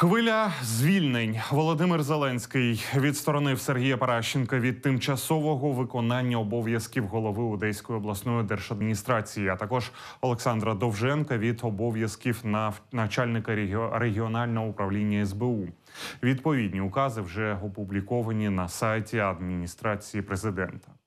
Хвиля звільнень Володимир Зеленський відсторонив Сергія Паращенка від тимчасового виконання обов'язків голови Одеської обласної держадміністрації, а також Олександра Довженка від обов'язків на начальника регіонального управління СБУ. Відповідні укази вже опубліковані на сайті адміністрації президента.